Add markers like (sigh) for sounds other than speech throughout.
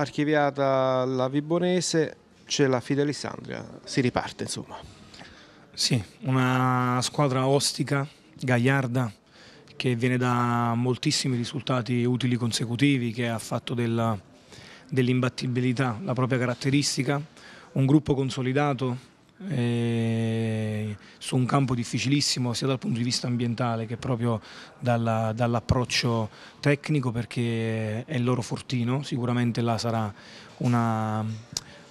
archiviata la Vibonese, c'è la Fidelissandria, si riparte insomma. Sì, una squadra ostica, gagliarda, che viene da moltissimi risultati utili consecutivi, che ha fatto della, dell'imbattibilità la propria caratteristica, un gruppo consolidato eh, su un campo difficilissimo sia dal punto di vista ambientale che proprio dalla, dall'approccio tecnico perché è il loro fortino, sicuramente là sarà una,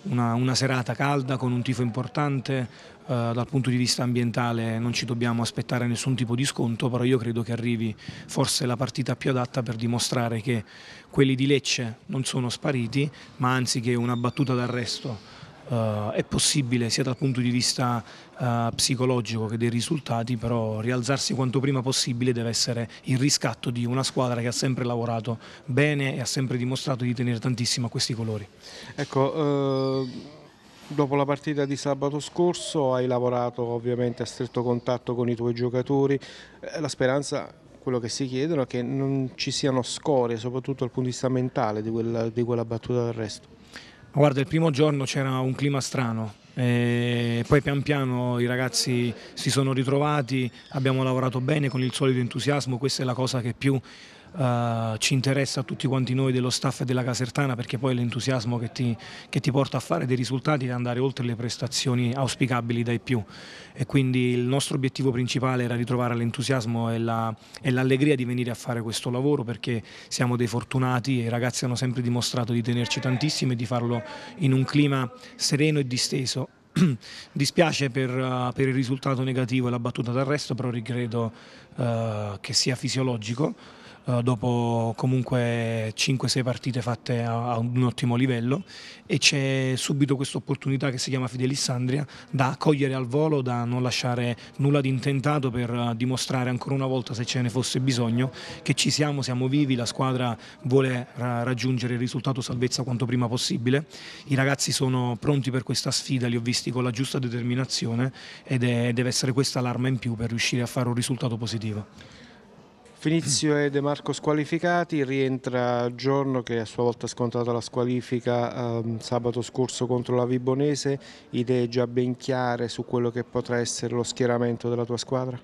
una, una serata calda con un tifo importante, Uh, dal punto di vista ambientale non ci dobbiamo aspettare nessun tipo di sconto, però io credo che arrivi forse la partita più adatta per dimostrare che quelli di Lecce non sono spariti, ma anzi che una battuta d'arresto eh, è possibile sia dal punto di vista eh, psicologico che dei risultati, però rialzarsi quanto prima possibile deve essere il riscatto di una squadra che ha sempre lavorato bene e ha sempre dimostrato di tenere tantissimo a questi colori. Ecco, eh... Dopo la partita di sabato scorso hai lavorato ovviamente a stretto contatto con i tuoi giocatori, eh, la speranza quello che si chiedono è che non ci siano scorie, soprattutto dal punto di vista mentale di quella, di quella battuta d'arresto. Guarda, il primo giorno c'era un clima strano, e poi pian piano i ragazzi si sono ritrovati, abbiamo lavorato bene con il solito entusiasmo, questa è la cosa che più Uh, ci interessa a tutti quanti noi dello staff e della Casertana perché poi è l'entusiasmo che ti, che ti, porta a fare dei risultati e andare oltre le prestazioni auspicabili dai più e quindi il nostro obiettivo principale era ritrovare l'entusiasmo e, l'allegria la, di venire a fare questo lavoro perché siamo dei fortunati e i ragazzi hanno sempre dimostrato di tenerci tantissimo e di farlo in un clima sereno e disteso (clears throat) dispiace per, uh, per il risultato negativo e la battuta d'arresto però ricredo uh, che sia fisiologico eh, dopo comunque 5-6 partite fatte a, un ottimo livello e c'è subito questa opportunità che si chiama Fidelissandria da cogliere al volo, da non lasciare nulla di intentato per eh, dimostrare ancora una volta se ce ne fosse bisogno che ci siamo, siamo vivi, la squadra vuole raggiungere il risultato salvezza quanto prima possibile, i ragazzi sono pronti per questa sfida, li ho visti con la giusta determinazione ed è, deve essere questa l'arma in più per riuscire a fare un risultato positivo. Finizio e De Marco squalificati, rientra Giorno che a sua volta ha scontato la squalifica ehm, sabato scorso contro la Vibonese, idee già ben chiare su quello che potrà essere lo schieramento della tua squadra?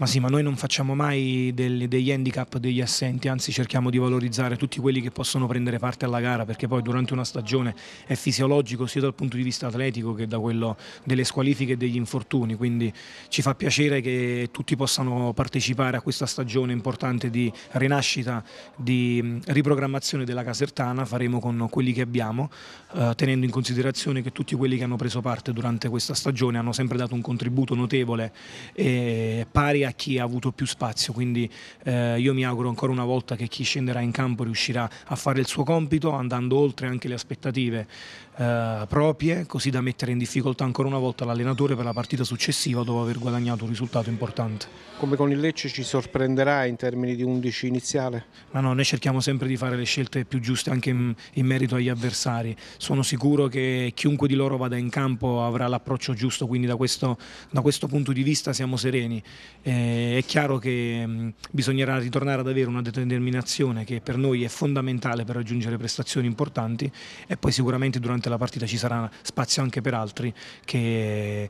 Ma sì, ma noi non facciamo mai del, degli handicap degli assenti, anzi cerchiamo di valorizzare tutti quelli che possono prendere parte alla gara, perché poi durante una stagione è fisiologico sia dal punto di vista atletico che da quello delle squalifiche e degli infortuni, quindi ci fa piacere che tutti possano partecipare a questa stagione importante di rinascita, di riprogrammazione della Casertana, faremo con quelli che abbiamo, eh, tenendo in considerazione che tutti quelli che hanno preso parte durante questa stagione hanno sempre dato un contributo notevole eh, pari a a chi ha avuto più spazio, quindi eh, io mi auguro ancora una volta che chi scenderà in campo riuscirà a fare il suo compito andando oltre anche le aspettative eh, proprie, così da mettere in difficoltà ancora una volta l'allenatore per la partita successiva dopo aver guadagnato un risultato importante. Come con il Lecce ci sorprenderà in termini di 11 iniziale? Ma no, noi cerchiamo sempre di fare le scelte più giuste anche in, in merito agli avversari. Sono sicuro che chiunque di loro vada in campo avrà l'approccio giusto, quindi da questo, da questo punto di vista siamo sereni. Eh, eh, è chiaro che mh, mm, bisognerà ritornare ad avere una determinazione che per noi è fondamentale per raggiungere prestazioni importanti e poi sicuramente durante la partita ci sarà spazio anche per altri che eh,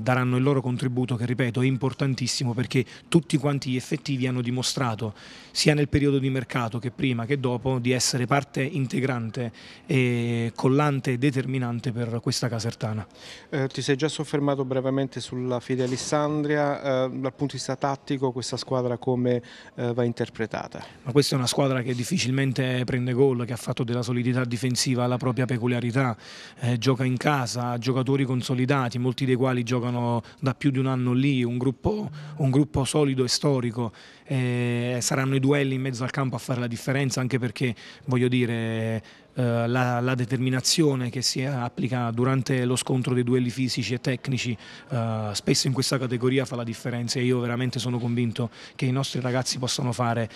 daranno il loro contributo che ripeto è importantissimo perché tutti quanti gli effettivi hanno dimostrato sia nel periodo di mercato che prima che dopo di essere parte integrante e collante e determinante per questa casertana. Eh, ti sei già soffermato brevemente sulla Fede Alessandria eh, dal punto di vista vista tattico questa squadra come eh, va interpretata. Ma questa è una squadra che difficilmente prende gol, che ha fatto della solidità difensiva la propria peculiarità, eh, gioca in casa, ha giocatori consolidati, molti dei quali giocano da più di un anno lì, un gruppo, un gruppo solido e storico eh, saranno i duelli in mezzo al campo a fare la differenza anche perché voglio dire eh, la, la, determinazione che si applica durante lo scontro dei duelli fisici e tecnici eh, spesso in questa categoria fa la differenza e io veramente sono convinto che i nostri ragazzi possano fare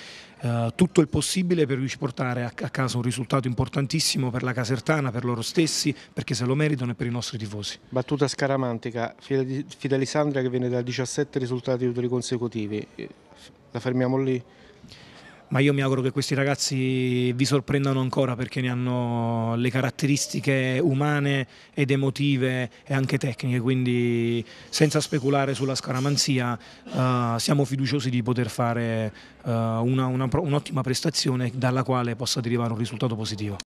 eh, tutto il possibile per portare a, a casa un risultato importantissimo per la Casertana, per loro stessi, perché se lo meritano e per i nostri tifosi. Battuta scaramantica, Fidelisandria che viene da 17 risultati utili consecutivi, la fermiamo lì. Ma io mi auguro che questi ragazzi vi sorprendano ancora perché ne hanno le caratteristiche umane ed emotive e anche tecniche, quindi senza speculare sulla scaramanzia uh, siamo fiduciosi di poter fare uh, un'ottima una, prestazione dalla quale possa derivare un risultato positivo.